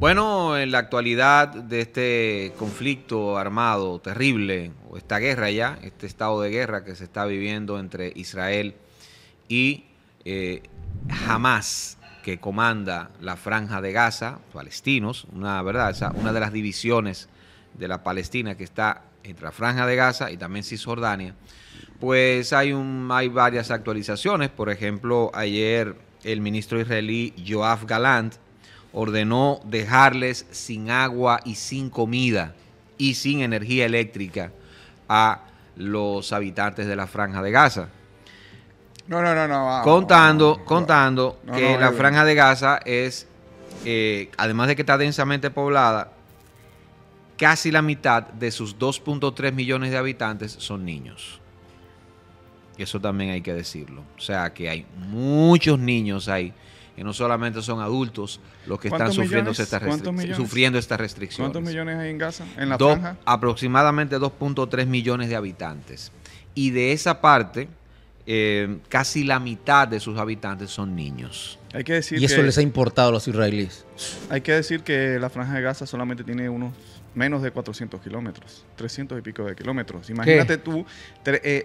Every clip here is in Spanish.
Bueno, en la actualidad de este conflicto armado terrible, o esta guerra ya, este estado de guerra que se está viviendo entre Israel y eh, Hamas, que comanda la franja de Gaza, palestinos, una verdad, una de las divisiones de la Palestina que está entre la franja de Gaza y también Cisjordania, pues hay, un, hay varias actualizaciones. Por ejemplo, ayer el ministro israelí Yoav Galant, ordenó dejarles sin agua y sin comida y sin energía eléctrica a los habitantes de la franja de Gaza. No, no, no, no. contando contando que la franja de Gaza es, eh, además de que está densamente poblada, casi la mitad de sus 2.3 millones de habitantes son niños. Eso también hay que decirlo. O sea que hay muchos niños ahí que no solamente son adultos los que están sufriendo, esta sufriendo estas restricciones. ¿Cuántos millones hay en Gaza? ¿En la franja? Aproximadamente 2.3 millones de habitantes. Y de esa parte, eh, casi la mitad de sus habitantes son niños. Hay que decir y eso les ha importado a los israelíes. Hay que decir que la franja de Gaza solamente tiene unos menos de 400 kilómetros, 300 y pico de kilómetros. Imagínate tú, 2 eh,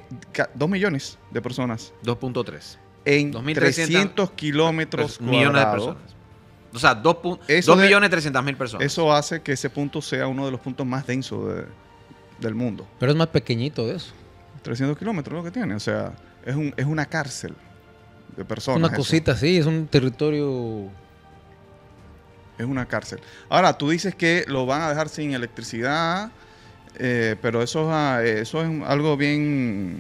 millones de personas. 2.3 en 300 kilómetros millones de personas. O sea, mil personas. Eso hace que ese punto sea uno de los puntos más densos del mundo. Pero es más pequeñito de eso. 300 kilómetros lo que tiene. O sea, es, una cárcel de personas. Es una cosita, sí. Es un territorio... Es una cárcel. Ahora, tú dices que lo van a dejar sin electricidad, eh, pero eso, ah, eso es algo bien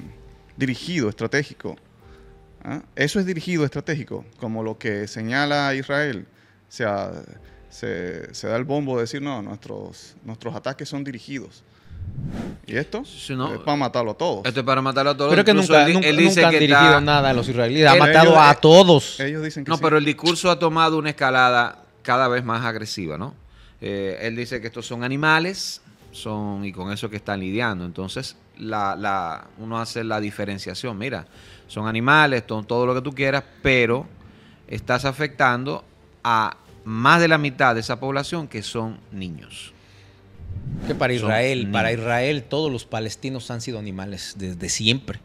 dirigido, estratégico. ¿ah? Eso es dirigido estratégico, como lo que señala Israel. O sea, se, da el bombo de decir, no, nuestros, nuestros ataques son dirigidos. ¿Y esto? Si no, es para matarlo a todos. Esto es para matarlo a todos. Pero que nunca, él, dice han dirigido nada a los israelíes. Ha matado a todos. Ellos dicen que No, pero el discurso ha tomado una escalada cada vez más agresiva, ¿no? Eh, él dice que estos son animales, son y con eso que están lidiando. Entonces, la, uno hace la diferenciación. Mira, son animales, son todo lo que tú quieras, pero estás afectando a más de la mitad de esa población que son niños. Que para Israel, para Israel todos los palestinos han sido animales desde siempre.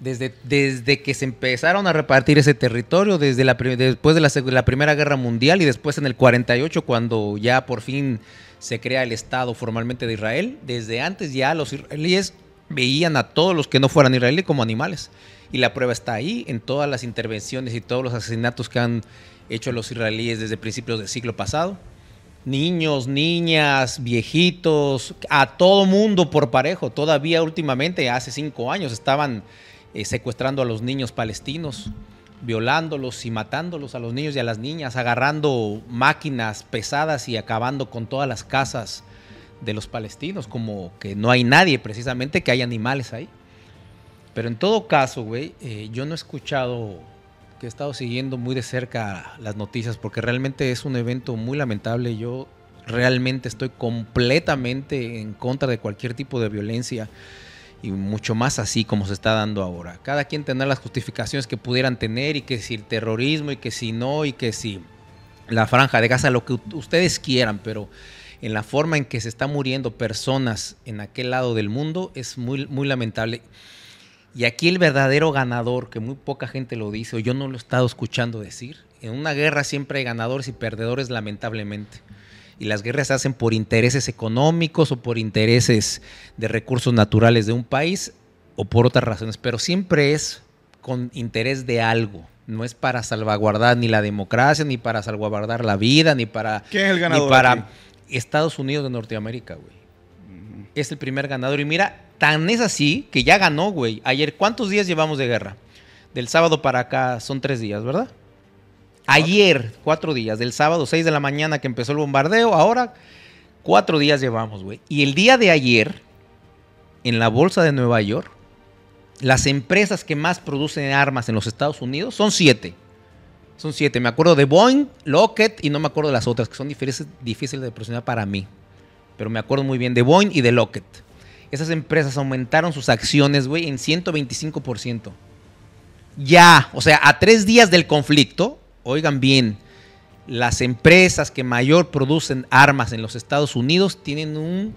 Desde, que se empezaron a repartir ese territorio, desde la, después de la, la Primera Guerra Mundial y después en el 48, cuando ya por fin se crea el Estado formalmente de Israel, desde antes ya los israelíes veían a todos los que no fueran israelíes como animales. Y la prueba está ahí, en todas las intervenciones y todos los asesinatos que han hecho los israelíes desde principios del siglo pasado. Niños, niñas, viejitos, a todo mundo por parejo. Todavía últimamente, hace cinco años, estaban eh, secuestrando a los niños palestinos, violándolos y matándolos a los niños y a las niñas, agarrando máquinas pesadas y acabando con todas las casas de los palestinos, como que no hay nadie precisamente, que hay animales ahí. Pero en todo caso, güey, eh, yo no he escuchado, que he estado siguiendo muy de cerca las noticias, porque realmente es un evento muy lamentable. Yo realmente estoy completamente en contra de cualquier tipo de violencia y mucho más así como se está dando ahora. Cada quien tendrá las justificaciones que pudieran tener y que si el terrorismo y que si no y que si la franja de Gaza, lo que ustedes quieran, pero en la forma en que se está muriendo personas en aquel lado del mundo es muy, muy lamentable. Y aquí el verdadero ganador, que muy poca gente lo dice, o yo no lo he estado escuchando decir, en una guerra siempre hay ganadores y perdedores lamentablemente y las guerras se hacen por intereses económicos o por intereses de recursos naturales de un país o por otras razones, pero siempre es con interés de algo. No es para salvaguardar ni la democracia, ni para salvaguardar la vida, ni para... ¿Quién es Ni para Estados Unidos de Norteamérica, güey. Es el primer ganador. Y mira, tan es así que ya ganó, güey. Ayer, ¿cuántos días llevamos de guerra? Del sábado para acá son tres días, ¿verdad? Ayer, cuatro días, del sábado 6 de la mañana que empezó el bombardeo, ahora cuatro días llevamos, güey. Y el día de ayer, en la bolsa de Nueva York, las empresas que más producen armas en los Estados Unidos son siete. Son siete. Me acuerdo de Boeing, Lockheed y no me acuerdo de las otras, que son difíciles de presionar para mí. Pero me acuerdo muy bien de Boeing y de Lockheed. Esas empresas aumentaron sus acciones, güey, en 125%. Ya, o sea, a tres días del conflicto, oigan bien, las empresas que mayor producen armas en los Estados Unidos tienen un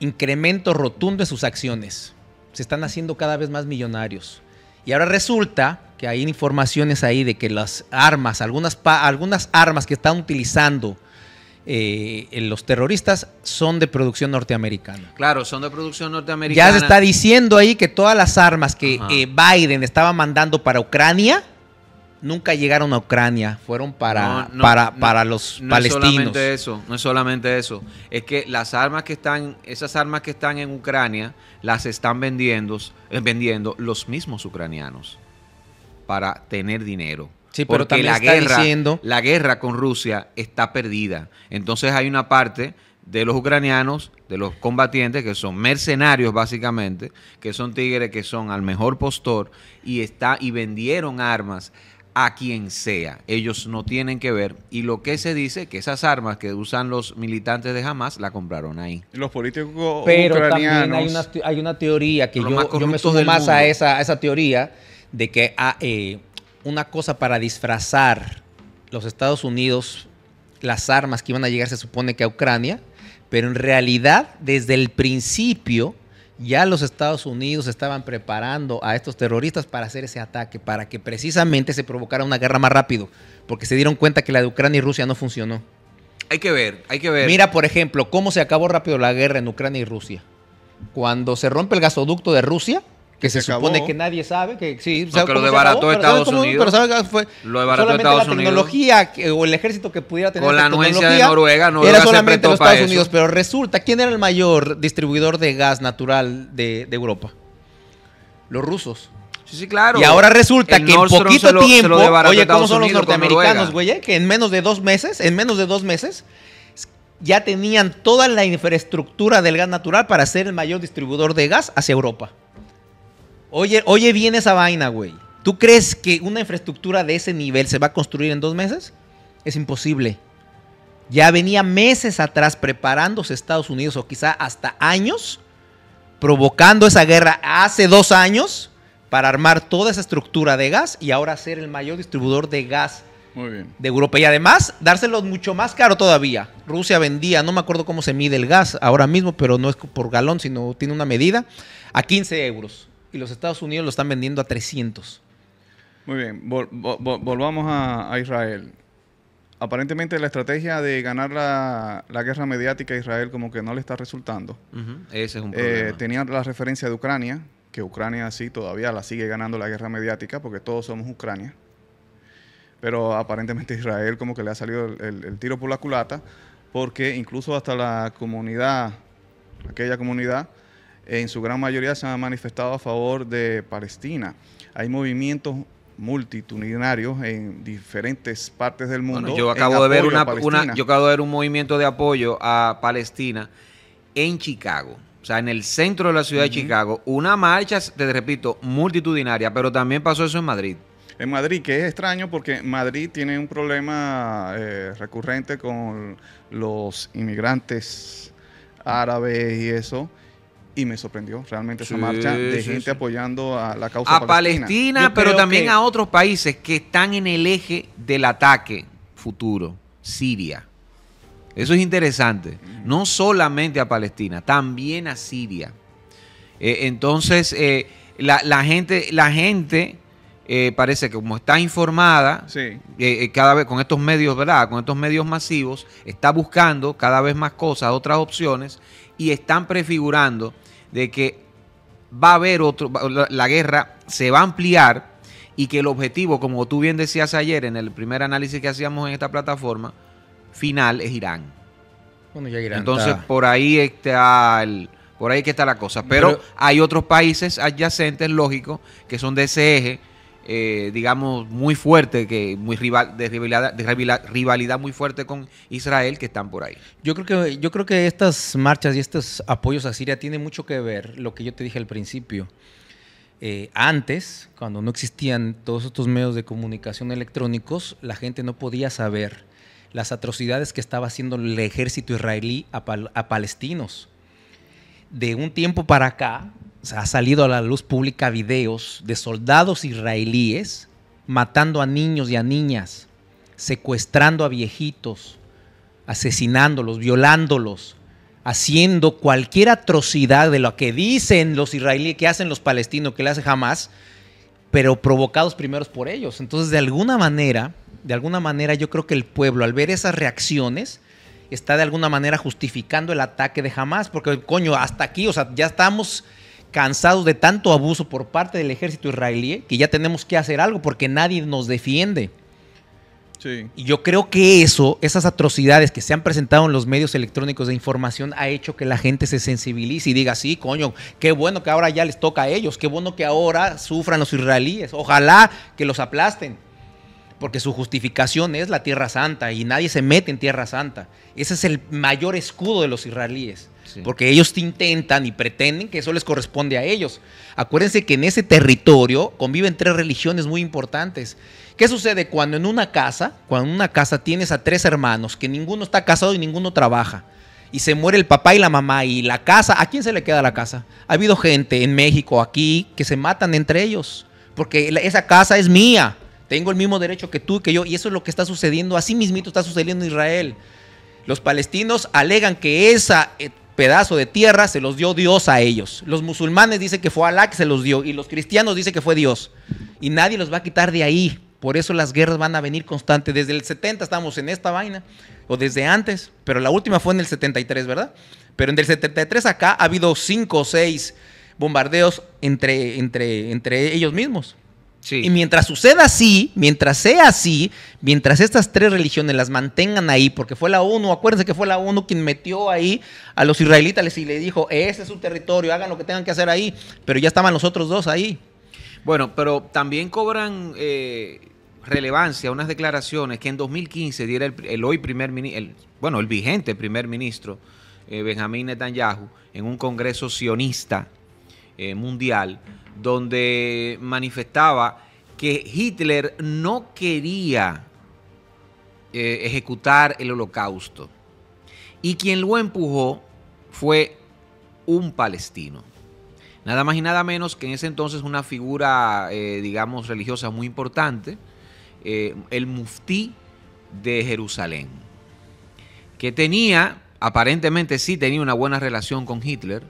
incremento rotundo en sus acciones. Se están haciendo cada vez más millonarios. Y ahora resulta que hay informaciones ahí de que las armas, algunas, algunas armas que están utilizando eh, los terroristas son de producción norteamericana. Claro, son de producción norteamericana. Ya se está diciendo ahí que todas las armas que eh, Biden estaba mandando para Ucrania nunca llegaron a Ucrania, fueron para, para, los palestinos. No es solamente eso, no es solamente eso. Es que las armas que están, esas armas que están en Ucrania, las están vendiendo, eh, vendiendo los mismos ucranianos para tener dinero. Sí, Porque la guerra, la guerra con Rusia está perdida. Entonces hay una parte de los ucranianos, de los combatientes, que son mercenarios básicamente, que son tigres, que son al mejor postor, y está, y vendieron armas a quien sea. Ellos no tienen que ver. Y lo que se dice que esas armas que usan los militantes de Hamas la compraron ahí. Los políticos Pero también hay una, teoría que yo, me sumo más a esa, teoría de que ah, eh, una cosa para disfrazar los Estados Unidos las armas que iban a llegar se supone que a Ucrania, pero en realidad desde el principio ya los Estados Unidos estaban preparando a estos terroristas para hacer ese ataque, para que precisamente se provocara una guerra más rápido, porque se dieron cuenta que la de Ucrania y Rusia no funcionó. Hay que ver, hay que ver. Mira, por ejemplo, cómo se acabó rápido la guerra en Ucrania y Rusia. Cuando se rompe el gasoducto de Rusia, que se, supone que nadie sabe que sí no, sabe que lo desbarató Estados Unidos pero sabe fue lo Estados la tecnología o el ejército que pudiera tener con la anuencia de Noruega, no era solamente los Estados Unidos pero resulta quién era el mayor distribuidor de gas natural de, Europa los rusos Sí, sí, claro. Y ahora resulta que en poquito tiempo, oye, ¿cómo son los norteamericanos, güey? Eh? Que en menos de dos meses, en menos de dos meses, ya tenían toda la infraestructura del gas natural para ser el mayor distribuidor de gas hacia Europa. Oye, oye bien esa vaina, güey. ¿Tú crees que una infraestructura de ese nivel se va a construir en dos meses? Es imposible. Ya venía meses atrás preparándose Estados Unidos o quizá hasta años, provocando esa guerra hace dos años para armar toda esa estructura de gas y ahora ser el mayor distribuidor de gas de Europa. Y además, dárselo mucho más caro todavía. Rusia vendía, no me acuerdo cómo se mide el gas ahora mismo, pero no es por galón, sino tiene una medida, a 15 euros y los Estados Unidos lo están vendiendo a 300. Muy bien, volvamos a, Israel. Aparentemente la estrategia de ganar la, guerra mediática a Israel como que no le está resultando. Ese es un eh, problema. tenía la referencia de Ucrania, que Ucrania sí todavía la sigue ganando la guerra mediática porque todos somos Ucrania. Pero aparentemente Israel como que le ha salido el tiro por la culata porque incluso hasta la comunidad, aquella comunidad, en su gran mayoría se han manifestado a favor de Palestina. Hay movimientos multitudinarios en diferentes partes del mundo. yo acabo de ver una, ver un movimiento de apoyo a Palestina en Chicago. O sea, en el centro de la ciudad de Chicago, una marcha, te repito, multitudinaria, pero también pasó eso en Madrid. En Madrid, que es extraño porque Madrid tiene un problema eh, recurrente con los inmigrantes árabes y eso y me sorprendió realmente esa marcha de gente apoyando a la causa a palestina. pero también a otros países que están en el eje del ataque futuro, Siria. Eso es interesante. No solamente a Palestina, también a Siria. Eh, entonces, eh, la, la, gente, la gente eh, parece que como está informada, cada vez con estos medios, ¿verdad? Con estos medios masivos, está buscando cada vez más cosas, otras opciones, y están prefigurando de que va a haber otro, la, guerra se va a ampliar y que el objetivo, como tú bien decías ayer en el primer análisis que hacíamos en esta plataforma, final es Irán. Bueno, ya Irán Entonces por ahí está por ahí que está la cosa. Pero hay otros países adyacentes, lógico, que son de ese eje eh, digamos, muy fuerte, que muy rival, de, rivalidad, muy fuerte con Israel que están por ahí. Yo creo que, yo creo que estas marchas y estos apoyos a Siria tienen mucho que ver lo que yo te dije al principio. Eh, antes, cuando no existían todos estos medios de comunicación electrónicos, la gente no podía saber las atrocidades que estaba haciendo el ejército israelí a palestinos. De un tiempo para acá, ha salido a la luz pública videos de soldados israelíes matando a niños y a niñas, secuestrando a viejitos, asesinándolos, violándolos, haciendo cualquier atrocidad de lo que dicen los israelíes, que hacen los palestinos, que le hace jamás, pero provocados primeros por ellos. Entonces, de alguna manera, de alguna manera yo creo que el pueblo al ver esas reacciones está de alguna manera justificando el ataque de Hamas, porque coño, hasta aquí, o sea, ya estamos cansados de tanto abuso por parte del ejército israelí que ya tenemos que hacer algo porque nadie nos defiende. Y yo creo que eso, esas atrocidades que se han presentado en los medios electrónicos de información, ha hecho que la gente se sensibilice y diga, sí, coño, qué bueno que ahora ya les toca a ellos, qué bueno que ahora sufran los israelíes, ojalá que los aplasten, porque su justificación es la Tierra Santa y nadie se mete en Tierra Santa. Ese es el mayor escudo de los israelíes. Porque ellos te intentan y pretenden que eso les corresponde a ellos. Acuérdense que en ese territorio conviven tres religiones muy importantes. ¿Qué sucede cuando en una casa, cuando en una casa tienes a tres hermanos, que ninguno está casado y ninguno trabaja? y se muere el papá y la mamá y la casa, ¿a quién se le queda la casa? Ha habido gente en México, aquí, que se matan entre ellos, porque esa casa es mía, tengo el mismo derecho que tú, y que yo, y eso es lo que está sucediendo, así mismito está sucediendo en Israel. Los palestinos alegan que esa eh, pedazo de tierra se los dio Dios a ellos. Los musulmanes dicen que fue Alá que se los dio y los cristianos dicen que fue Dios. Y nadie los va a quitar de ahí. Por eso las guerras van a venir constantes. Desde el 70 estamos en esta vaina, o desde antes, pero la última fue en el 73, ¿verdad? Pero en el 73 acá ha habido 5 o 6 bombardeos entre, entre, entre ellos mismos. Y mientras suceda así, mientras sea así, mientras estas tres religiones las mantengan ahí, porque fue la ONU, acuérdense que fue la ONU quien metió ahí a los israelitas y le dijo, ese es su territorio, hagan lo que tengan que hacer ahí, pero ya estaban los otros dos ahí. Bueno, pero también cobran eh, relevancia unas declaraciones que en 2015 diera el, hoy primer ministro, bueno, el vigente primer ministro, eh, Benjamín Netanyahu, en un congreso sionista eh, mundial, donde manifestaba que Hitler no quería eh, ejecutar el holocausto. Y quien lo empujó fue un palestino. Nada más y nada menos que en ese entonces una figura, eh, digamos, religiosa muy importante, eh, el muftí de Jerusalén, que tenía, aparentemente sí tenía una buena relación con Hitler,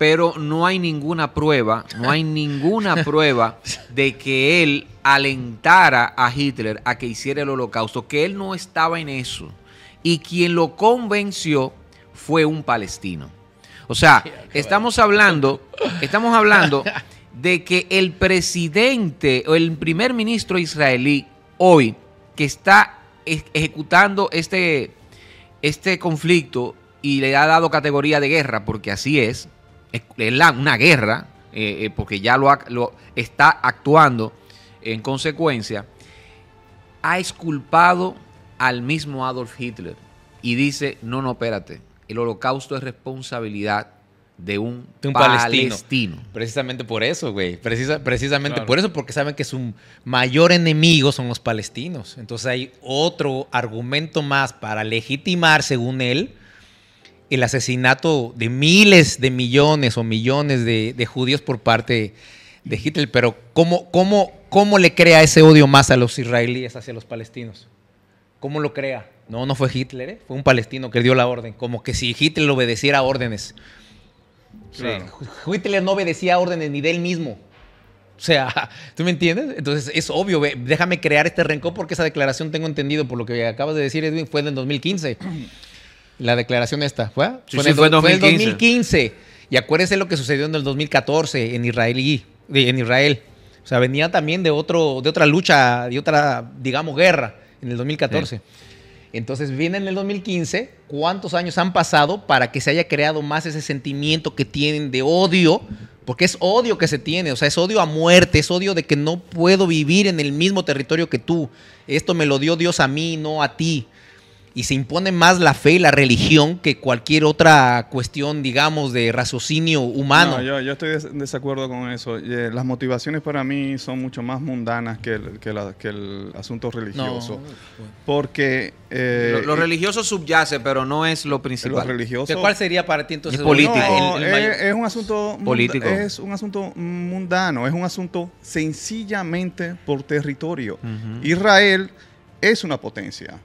pero no hay ninguna prueba, no hay ninguna prueba de que él alentara a Hitler a que hiciera el holocausto, que él no estaba en eso. Y quien lo convenció fue un palestino. O sea, estamos hablando, estamos hablando de que el presidente o el primer ministro israelí hoy que está ejecutando este, este conflicto y le ha dado categoría de guerra, porque así es, es, la, una guerra, eh, eh, porque ya lo, lo, está actuando en consecuencia, ha exculpado al mismo Adolf Hitler y dice, no, no, espérate, el holocausto es responsabilidad de un, palestino. Precisamente por eso, güey. precisamente por eso, porque saben que su mayor enemigo son los palestinos. Entonces hay otro argumento más para legitimar, según él, el asesinato de miles de millones o millones de, judíos por parte de Hitler, pero ¿cómo, cómo, ¿cómo le crea ese odio más a los israelíes hacia los palestinos? ¿Cómo lo crea? No, no fue Hitler, ¿eh? fue un palestino que dio la orden, como que si Hitler obedeciera órdenes. Hitler no obedecía órdenes ni de él mismo. O sea, ¿tú me entiendes? Entonces es obvio, déjame crear este rencor porque esa declaración tengo entendido por lo que acabas de decir, Edwin, fue el 2015. La declaración esta, ¿fue? fue, en el, 2015. Y acuérdese lo que sucedió en el 2014 en Israel. en Israel. O sea, venía también de, otro, de otra lucha, de otra, digamos, guerra en el 2014. Entonces viene en el 2015, ¿cuántos años han pasado para que se haya creado más ese sentimiento que tienen de odio? Porque es odio que se tiene, o sea, es odio a muerte, es odio de que no puedo vivir en el mismo territorio que tú. Esto me lo dio Dios a mí, no a ti y se impone más la fe y la religión que cualquier otra cuestión, digamos, de raciocinio humano. No, yo, estoy en desacuerdo con eso. Eh, las motivaciones para mí son mucho más mundanas que el, que el asunto religioso. Porque... Eh, lo, religioso subyace, pero no es lo principal. Lo religioso, ¿Cuál sería para ti entonces? Es político. No, es, un asunto político. Es un asunto mundano, es un asunto sencillamente por territorio. Israel es una potencia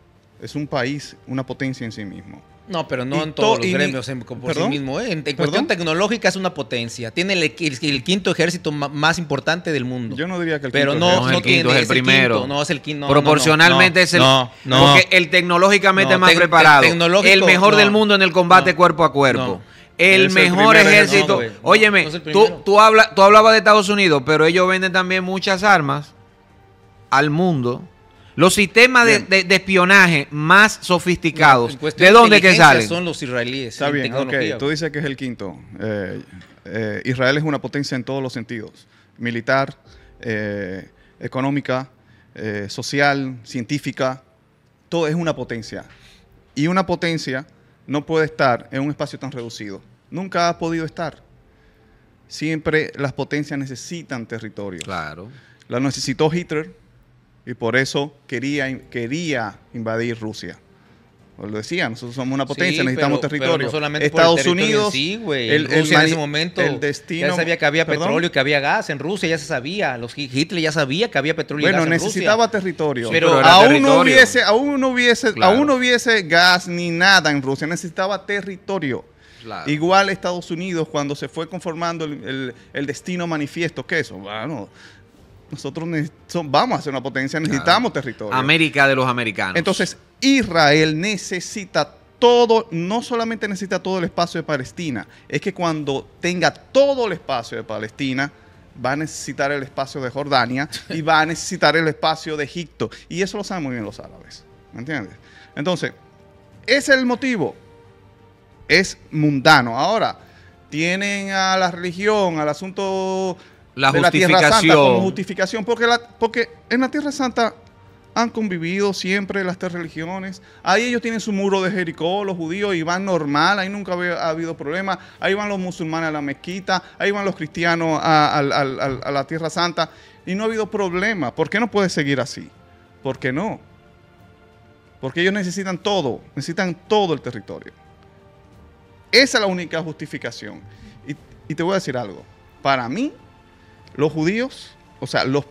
es un país, una potencia en sí mismo. No, pero no en todos los gremios en, por sí mismo. ¿eh? En, cuestión tecnológica es una potencia. Tiene el, quinto ejército más importante del mundo. Yo no diría que el quinto. Pero no, es el primero. no es el quinto. Proporcionalmente es el. No, Porque el tecnológicamente más preparado. el mejor del mundo en el combate cuerpo a cuerpo. El, mejor ejército. Óyeme, tú, tú hablabas de Estados Unidos, pero ellos venden también muchas armas al mundo los sistemas de, espionaje más sofisticados, ¿de dónde que salen? Son los israelíes. Está bien, okay. tú dices que es el quinto. Eh, eh, Israel es una potencia en todos los sentidos, militar, eh, económica, social, científica, todo es una potencia. Y una potencia no puede estar en un espacio tan reducido. Nunca ha podido estar. Siempre las potencias necesitan territorio. Claro. La necesitó Hitler y por eso quería, quería invadir Rusia. lo decían, nosotros somos una potencia, necesitamos territorio. Pero Estados Unidos, sí, en ese momento, ya sabía que había petróleo petróleo, que había gas en Rusia, ya se sabía, los Hitler ya sabía que había petróleo y gas en necesitaba territorio, pero, aún territorio. no hubiese, aún no hubiese, gas ni nada en Rusia, necesitaba territorio. Igual Estados Unidos, cuando se fue conformando el, destino manifiesto, que eso, bueno, nosotros vamos a ser una potencia, necesitamos territorio. América de los americanos. Entonces, Israel necesita todo, no solamente necesita todo el espacio de Palestina, es que cuando tenga todo el espacio de Palestina, va a necesitar el espacio de Jordania y va a necesitar el espacio de Egipto. Y eso lo saben muy bien los árabes. ¿Me entiendes? Entonces, ese es el motivo. Es mundano. Ahora, tienen a la religión, al asunto la justificación. la Tierra justificación, porque, la, porque en la Tierra Santa han convivido siempre las tres religiones. Ahí ellos tienen su muro de Jericó, los judíos, y van normal, ahí nunca ha habido problema. Ahí van los musulmanes a la mezquita, ahí van los cristianos a, la Tierra Santa, y no ha habido problema. ¿Por qué no puede seguir así? ¿Por qué no? Porque ellos necesitan todo, necesitan todo el territorio. Esa es la única justificación. y te voy a decir algo. Para mí, los judíos, o sea, los,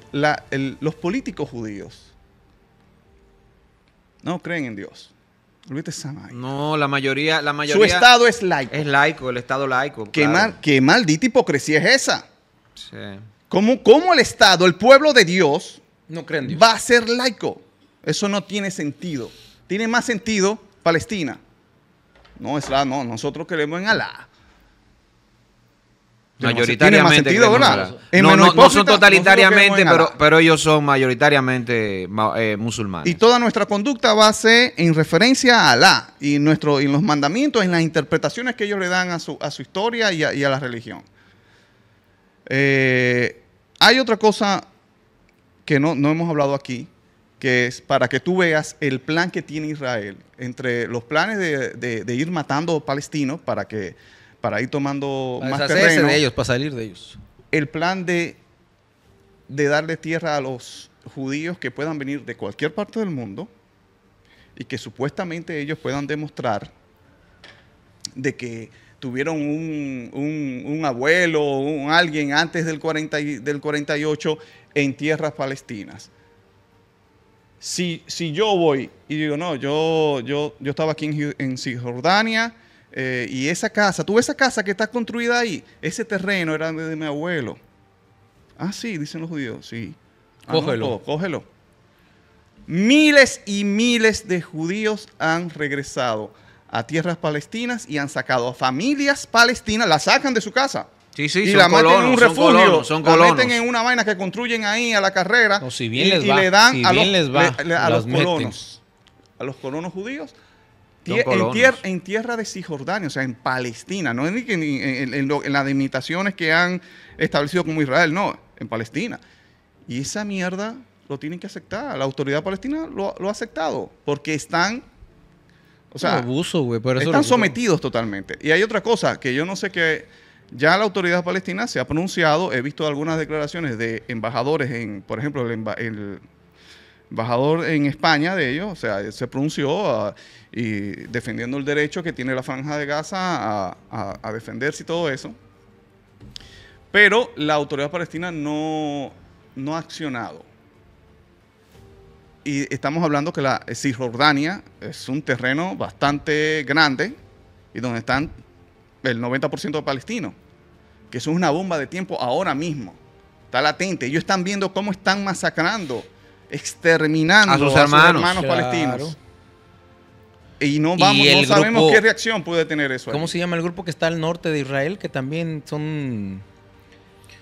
políticos judíos, no creen en Dios. Olvídate No, la mayoría, la mayoría. Su estado es laico. Es laico, el estado laico. Qué, qué maldita hipocresía es esa. Sí. ¿Cómo, el Estado, el pueblo de Dios, no creen Dios. va a ser laico? Eso no tiene sentido. Tiene más sentido Palestina. No, es no, nosotros creemos en Alá mayoritariamente. No, son totalitariamente, pero, ellos son mayoritariamente eh, musulmanes. Y toda nuestra conducta va a ser en referencia a Alá y, nuestro, y los mandamientos, en las interpretaciones que ellos le dan a su, historia y a, la religión. Eh, hay otra cosa que no, hemos hablado aquí, que es para que tú veas el plan que tiene Israel, entre los planes de, de, de ir matando palestinos para que para ir tomando más terreno. de ellos, para salir de ellos. El plan de, de darle tierra a los judíos que puedan venir de cualquier parte del mundo y que supuestamente ellos puedan demostrar de que tuvieron un, un, abuelo o un alguien antes del, 40, del 48 en tierras palestinas. Si, si yo voy y digo, no, yo, yo, yo estaba aquí en, en Cisjordania, eh, y esa casa, tú ves esa casa que está construida ahí, ese terreno era de mi abuelo. Ah, sí, dicen los judíos, sí. Ah, cógelo. cógelo. Miles y miles de judíos han regresado a tierras palestinas y han sacado a familias palestinas, la sacan de su casa. Sí, sí, y la meten en un refugio, la meten en una vaina que construyen ahí a la carrera y, le dan a los, colonos, a los colonos judíos en, tierra de Cisjordania, o sea, en Palestina, no en, en, en las limitaciones que han establecido como Israel, no, en Palestina. Y esa mierda lo tienen que aceptar. La autoridad palestina lo, ha aceptado, porque están o sea, abuso, están sometidos totalmente. Y hay otra cosa que yo no sé qué, ya la autoridad palestina se ha pronunciado. He visto algunas declaraciones de embajadores en, por ejemplo, el, el, embajador en España de ellos, o sea, se pronunció ah, y defendiendo el derecho que tiene la Franja de Gaza a, defenderse y todo eso. Pero la autoridad palestina no, no ha accionado. Y estamos hablando que la Cisjordania es un terreno bastante grande y donde están el 90% de palestinos, que eso es una bomba de tiempo ahora mismo, está latente. Ellos están viendo cómo están masacrando exterminando a sus hermanos, palestinos. Y no, sabemos qué reacción puede tener eso. ¿Cómo se llama el grupo que está al norte de Israel? Que también son...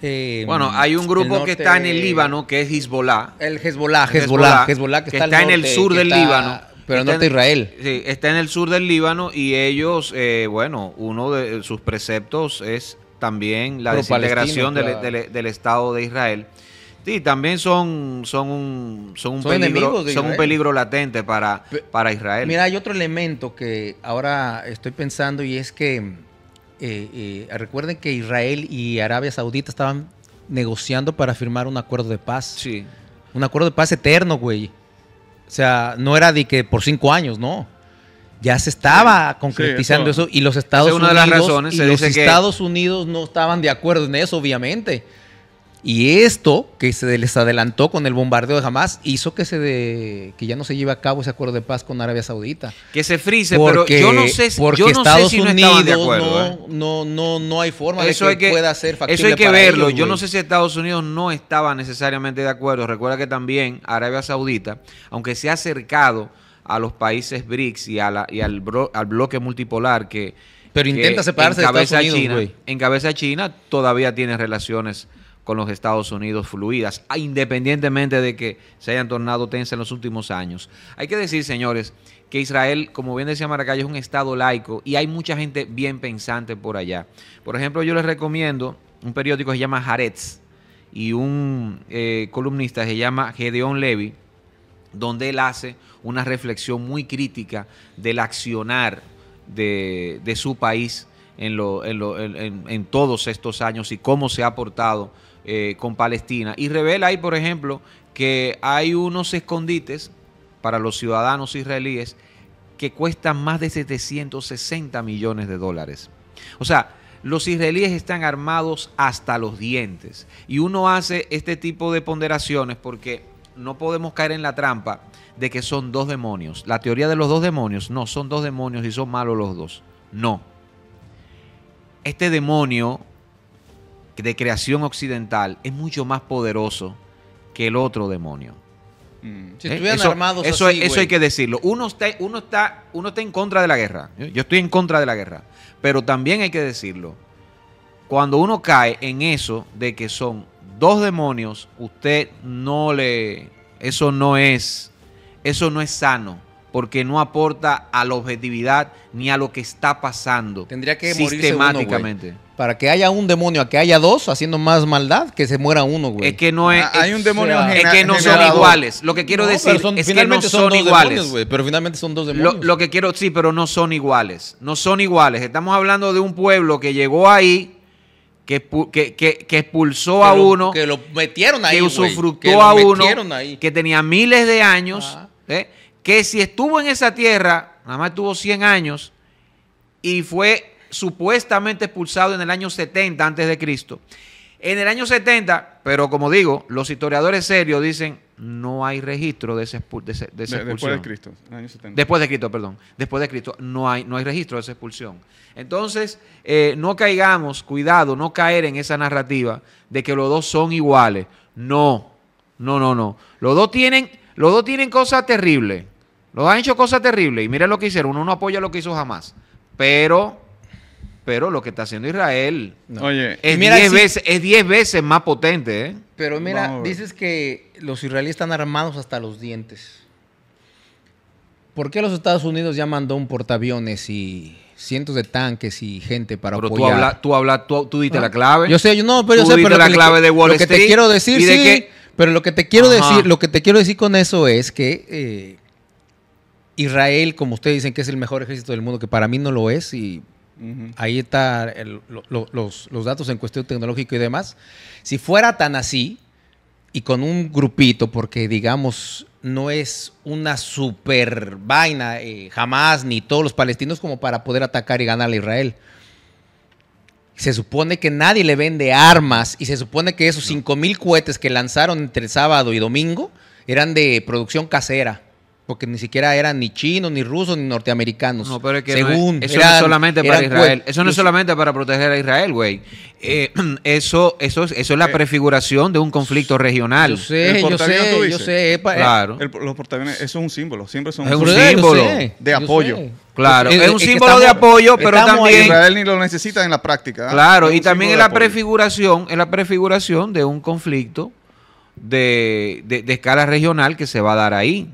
Eh, bueno, hay un grupo que está en el Líbano, que es Hezbollah. El Hezbollah, Hezbollah, que, está, en el sur del Líbano. Pero está norte de Israel. Sí, está en el sur del Líbano y ellos, eh, bueno, uno de sus preceptos es también la desintegración e- e- del Estado de Israel. Sí, también son, son un, son un peligro, un peligro latente para, para Israel. Mira, hay otro elemento que ahora estoy pensando y es que eh, eh, recuerden que Israel y Arabia Saudita estaban negociando para firmar un acuerdo de paz. Sí. Un acuerdo de paz eterno, güey. O sea, no era de que por cinco años, no ya se estaba concretizando eso. y los Estados Unidos los Estados Unidos no estaban de acuerdo en eso, obviamente. Y esto que se les adelantó con el bombardeo de Hamas hizo que se que ya no se lleve a cabo ese acuerdo de paz con Arabia Saudita. Que se frise, pero yo no sé, si no Estados sé Unidos no, ¿eh? no, no, no, hay forma eso de que, hay pueda ser factible. Eso hay que verlo. yo no sé si Estados Unidos no estaba necesariamente de acuerdo. Recuerda que también Arabia Saudita, aunque se ha acercado a los países BRICS y, al, bloque multipolar que pero intenta separarse de Estados Unidos, en cabeza China todavía tiene relaciones con los Estados Unidos fluidas, independientemente de que se hayan tornado tensa en los últimos años. Hay que decir, señores, que Israel, como bien decía Maracayo, es un estado laico y hay mucha gente bien pensante por allá. Por ejemplo, yo les recomiendo un periódico que se llama Haaretz y un eh, columnista que se llama Gedeon Levy, donde él hace una reflexión muy crítica del accionar de, de su país en, todos estos años y cómo se ha portado eh, con Palestina. Y revela ahí, por ejemplo, que hay unos escondites para los ciudadanos israelíes que cuestan más de 760 millones de dólares. O sea, los israelíes están armados hasta los dientes. Y uno hace este tipo de ponderaciones porque no podemos caer en la trampa de que son dos demonios. La teoría de los dos demonios, no, son dos demonios y son malos los dos. No este demonio de creación occidental es mucho más poderoso que el otro demonio. Mm. Si eh, estuvieran armados eso, eso hay que decirlo. Uno está, uno, está, uno está en contra de la guerra. Yo estoy en contra de la guerra. Pero también hay que decirlo. Cuando uno cae en eso de que son dos demonios, usted no le... Eso no es... Eso no es sano porque no aporta a la objetividad ni a lo que está pasando. Tendría que sistemáticamente. para que haya un demonio, a que haya dos haciendo más maldad, que se muera uno, güey. Es que no ah, hay un demonio Es que no son iguales. Lo que quiero decir es que no son, iguales. pero finalmente son dos demonios. Lo, que quiero, sí, pero no son iguales. No son iguales. Estamos hablando de un pueblo que llegó ahí, que, expulsó a uno. Que lo metieron ahí. Que usufructó a uno. Que tenía miles de años. ¿eh? que si estuvo en esa tierra, nada más tuvo 100 años y fue supuestamente expulsado en el año 70 antes de Cristo. En el año 70, pero como digo, los historiadores serios dicen no hay registro de, ese, esa expulsión. Después de Cristo, Después de Cristo, perdón. Después de Cristo no hay, no hay registro de esa expulsión. Entonces, eh, no caigamos, cuidado, no caer en esa narrativa de que los dos son iguales. No, no, no, no. Los dos tienen, los dos tienen cosas terribles. Los han hecho cosas terribles y mira lo que hicieron. Uno no apoya lo que hizo jamás. Pero, pero lo que está haciendo Israel Oye, es 10 veces, es diez veces más potente. ¿eh? Pero mira, dices que los israelíes están armados hasta los dientes. ¿Por qué los Estados Unidos ya mandó un portaaviones y cientos de tanques y gente para pero Pero tú hablas, tú, la ah, clave. Yo sé, yo no, pero yo sé, pero la clave de Wall lo que te quiero decir, sí, pero lo que te quiero decir, lo que te quiero decir con eso es que eh, Israel, como ustedes dicen, que es el mejor ejército del mundo, que para mí no lo es, y ahí están los, datos en cuestión tecnológica y demás. Si fuera tan así, y con un grupito, porque digamos, no es una super vaina, jamás, eh, ni todos los palestinos, como para poder atacar y ganar a Israel. Se supone que nadie le vende armas y se supone que esos 5.000 cohetes que lanzaron entre sábado y domingo eran de producción casera porque ni siquiera eran ni chinos, ni rusos, ni norteamericanos. No, pero es que según eso no es solamente para Israel. Eso no es solamente para proteger a Israel, güey. Eh, eso, eso, eso es la eh, prefiguración de un conflicto regional. Yo sé, yo sé, yo sé. claro. los portaviones, eso es un símbolo. Siempre son un símbolo de apoyo. Claro, es, un símbolo de apoyo, pero también Israel ni lo necesita en la práctica. ¿ah? Claro, y también es la prefiguración, es la prefiguración de un conflicto de, de, de escala regional que se va a dar ahí.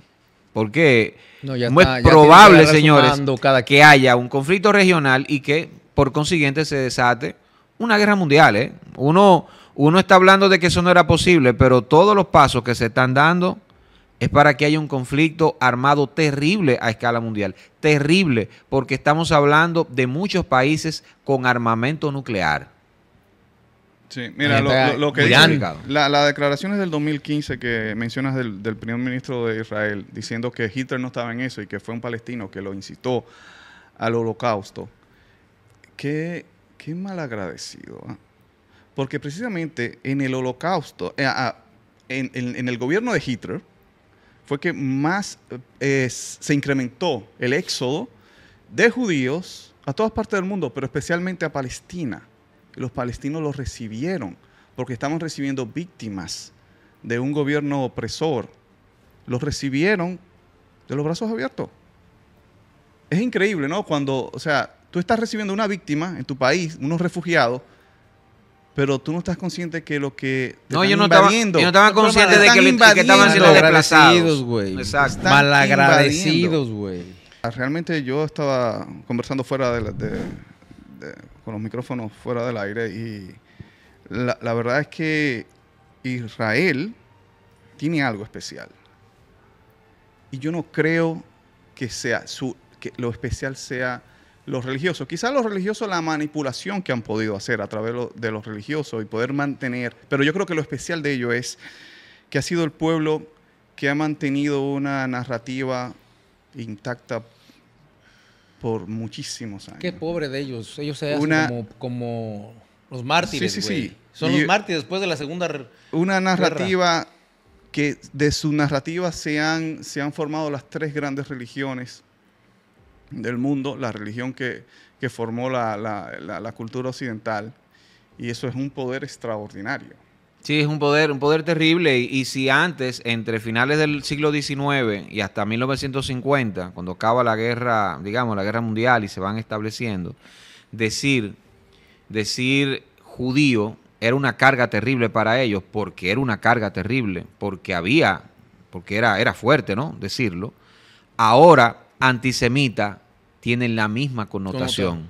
Porque no, es probable, señores, cada que haya un conflicto regional y que por consiguiente se desate una guerra mundial. ¿eh? Uno, uno está hablando de que eso no era posible, pero todos los pasos que se están dando es para que haya un conflicto armado terrible a escala mundial. Terrible, porque estamos hablando de muchos países con armamento nuclear. Sí, mira, lo, que la, la declaraciones del 2015 que mencionas del, primer ministro de Israel diciendo que Hitler no estaba en eso y que fue un palestino que lo incitó al holocausto, qué, qué agradecido. ¿ah? Porque precisamente en el holocausto, eh, en, el gobierno de Hitler, fue que más eh, se incrementó el éxodo de judíos a todas partes del mundo, pero especialmente a Palestina los palestinos los recibieron, porque estamos recibiendo víctimas de un gobierno opresor. Los recibieron de los brazos abiertos. Es increíble, ¿no? Cuando, o sea, tú estás recibiendo una víctima en tu país, unos refugiados, pero tú no estás consciente que lo que te no, yo no estaba, yo no estaba consciente de que, estaban siendo desplazados, güey. Exacto. Malagradecidos, güey. Realmente yo estaba conversando fuera de con los micrófonos fuera del aire y la, verdad es que Israel tiene algo especial. Y yo no creo que sea su, que lo especial sea los religiosos. Quizás los religiosos, la manipulación que han podido hacer a través de los religiosos y poder mantener, pero yo creo que lo especial de ello es que ha sido el pueblo que ha mantenido una narrativa intacta por muchísimos años. Qué pobre de ellos. Ellos se hacen como, los mártires. Sí, sí, Son los mártires después de la segunda. Una narrativa que de su narrativa se han, se han formado las tres grandes religiones del mundo, la religión que, que formó la cultura occidental. Y eso es un poder extraordinario. Sí, es un poder, un poder terrible. Y, si antes, entre finales del siglo XIX y hasta 1950, cuando acaba la guerra, digamos, la guerra mundial y se van estableciendo, decir, decir judío era una carga terrible para ellos, porque era una carga terrible, porque había, porque era, era fuerte, ¿no? Decirlo. Ahora, antisemita tienen la misma connotación.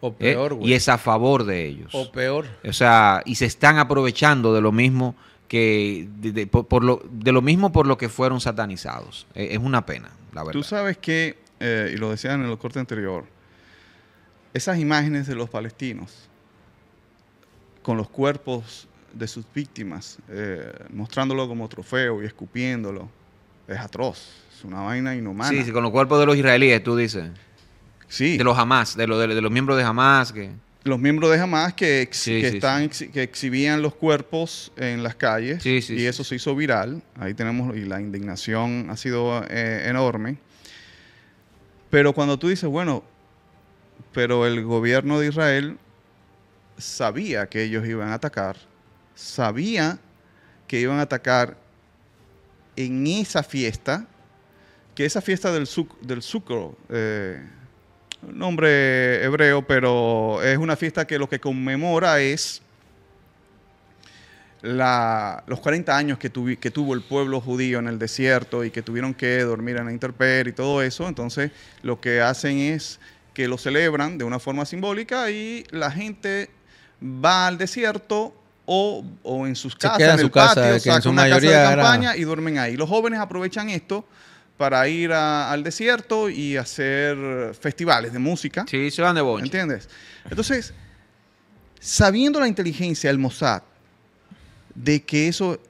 O ¿Eh? peor, Y es a favor de ellos. O peor. O sea, y se están aprovechando de lo mismo que de, por, lo, de lo mismo por lo que fueron satanizados. E, es una pena, la verdad. Tú sabes que, eh, y lo decían en el corte anterior, esas imágenes de los palestinos con los cuerpos de sus víctimas, eh, mostrándolo como trofeo y escupiéndolo, es atroz, es una vaina inhumana. Sí, sí, con los cuerpos de los israelíes, tú dices. De los Hamas, de, de, los miembros de Hamas. Que... Los miembros de Hamas que, están, que exhibían los cuerpos en las calles. y eso se hizo viral. Ahí tenemos, y la indignación ha sido eh, enorme. Pero cuando tú dices, bueno, pero el gobierno de Israel sabía que ellos iban a atacar, sabía que iban a atacar en esa fiesta, que esa fiesta del, del sucro, eh, nombre hebreo, pero es una fiesta que lo que conmemora es la, los 40 años que, tuvo el pueblo judío en el desierto y que tuvieron que dormir en la interper y todo eso. Entonces, lo que hacen es que lo celebran de una forma simbólica y la gente va al desierto o, en sus casas, en, su patio, que en su una casa de campaña y duermen ahí. Los jóvenes aprovechan esto para ir al desierto y hacer festivales de música. Sí, se van de boña. ¿Entiendes? Entonces, sabiendo la inteligencia del Mossad de que eso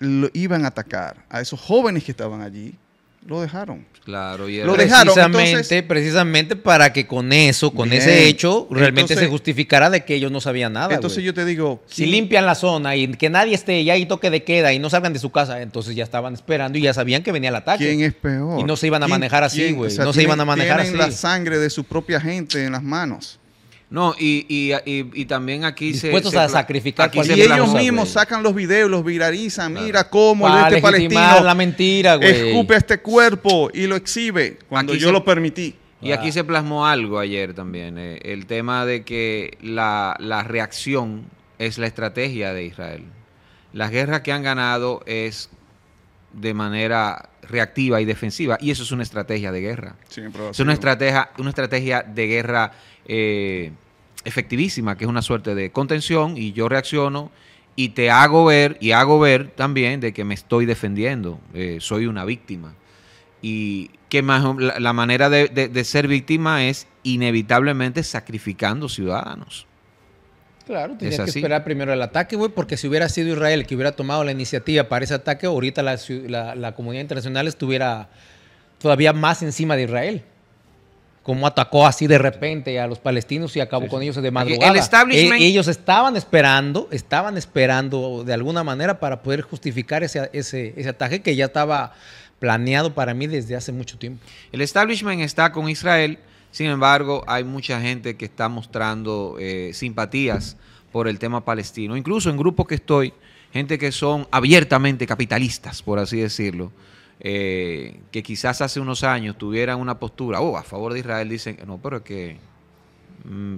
lo iban a atacar a esos jóvenes que estaban allí, lo dejaron. Claro, y lo dejaron. Precisamente, precisamente para que con eso, con ese hecho, realmente se justificara de que ellos no sabían nada. Entonces yo te digo. Si limpian la zona y que nadie esté ya y toque de queda y no salgan de su casa, entonces ya estaban esperando y ya sabían que venía el ataque. ¿Quién es peor? Y no se iban a manejar así, güey. no se iban a manejar así. la sangre de su propia gente en las manos. No, y, también aquí se. Dispuestos a sacrificar aquí Y ellos mismos sacan los videos, los viralizan. Mira cómo el este palestino. La mentira, Escupe este cuerpo y lo exhibe cuando yo lo permití. Y aquí se plasmó algo ayer también, eh, el tema de que la, reacción es la estrategia de Israel. Las guerras que han ganado es de manera reactiva y defensiva, y eso es una estrategia de guerra. Sí, es una estrategia, una estrategia de guerra eh, efectivísima, que es una suerte de contención y yo reacciono y te hago ver y hago ver también de que me estoy defendiendo, eh, soy una víctima. Y que más, la, manera de, ser víctima es inevitablemente sacrificando ciudadanos. Claro, tienes que esperar primero el ataque, porque si hubiera sido Israel que hubiera tomado la iniciativa para ese ataque, ahorita la, la comunidad internacional estuviera todavía más encima de Israel cómo atacó así de repente a los palestinos y acabó con ellos de madrugada. El establishment... E, ellos estaban esperando, estaban esperando de alguna manera para poder justificar ese, ataque que ya estaba planeado para mí desde hace mucho tiempo. El establishment está con Israel, sin embargo, hay mucha gente que está mostrando eh, simpatías por el tema palestino, incluso en grupos que estoy, gente que son abiertamente capitalistas, por así decirlo eh, que quizás hace unos años tuvieran una postura, oh, a favor de Israel, dicen, no, pero es que mm,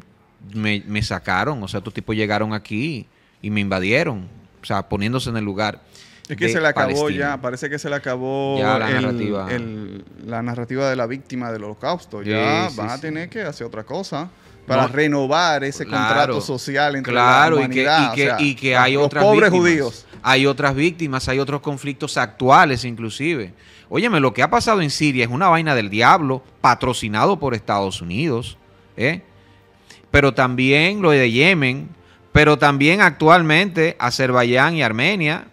me, sacaron, o sea, estos tipos llegaron aquí y me invadieron, o sea, poniéndose en el lugar. Es que se le acabó ya, parece que se le acabó la, narrativa. la narrativa de la víctima del holocausto. Ya van a tener que hacer otra cosa para renovar ese contrato social entre claro, la humanidad. Y que, hay los otras pobres judíos. Hay otras víctimas, hay otros conflictos actuales inclusive. Óyeme, lo que ha pasado en Siria es una vaina del diablo, patrocinado por Estados Unidos, ¿eh? pero también lo de Yemen, pero también actualmente Azerbaiyán y Armenia,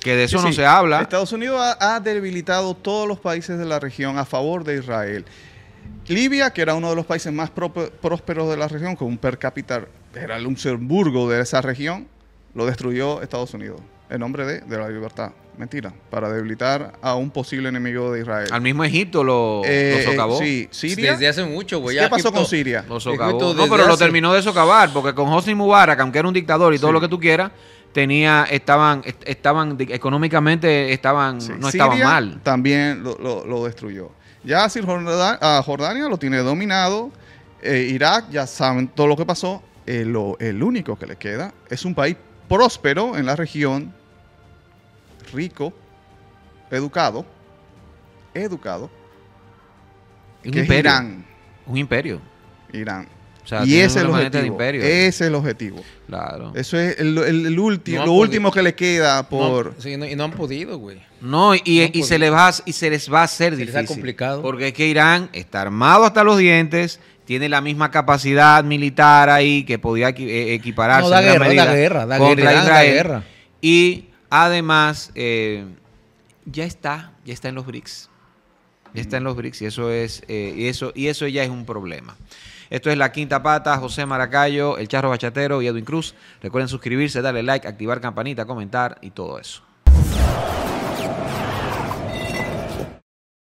que de eso no se habla. Estados Unidos ha debilitado todos los países de la región a favor de Israel. Libia, que era uno de los países más prósperos de la región, con un per cápita, era el Luxemburgo de esa región, lo destruyó Estados Unidos en nombre de, la libertad. Mentira, para debilitar a un posible enemigo de Israel. Al mismo Egipto lo, eh, socavó. sí, Desde hace mucho, ¿Qué pasó con Siria? Lo socavó. no, pero lo terminó de socavar, porque con Hosni Mubarak, aunque era un dictador y todo lo que tú quieras, tenía, estaban, estaban económicamente estaban, no estaban mal. También lo destruyó. Ya ah, Jordania lo tiene dominado, eh, Irak ya saben todo lo que pasó, eh, lo, el único que le queda es un país próspero en la región, rico, educado, educado, un que Es Irán. Un imperio. Irán y ese es, el objetivo, ese es el objetivo. Claro. Eso es el, último, lo último que le queda por. y no han podido, güey. No, y, se les va, y se les va a hacer difícil. Les complicado. Porque es que Irán está armado hasta los dientes, tiene la misma capacidad militar ahí que podía eh, equipararse. No, la guerra, guerra, Y además, eh, ya está, ya está en los BRICS. Ya está en los BRICS y eso es, eh, eso, y eso ya es un problema. Esto es La Quinta Pata, José Maracayo, El Charro Bachatero y Edwin Cruz. Recuerden suscribirse, darle like, activar campanita, comentar y todo eso.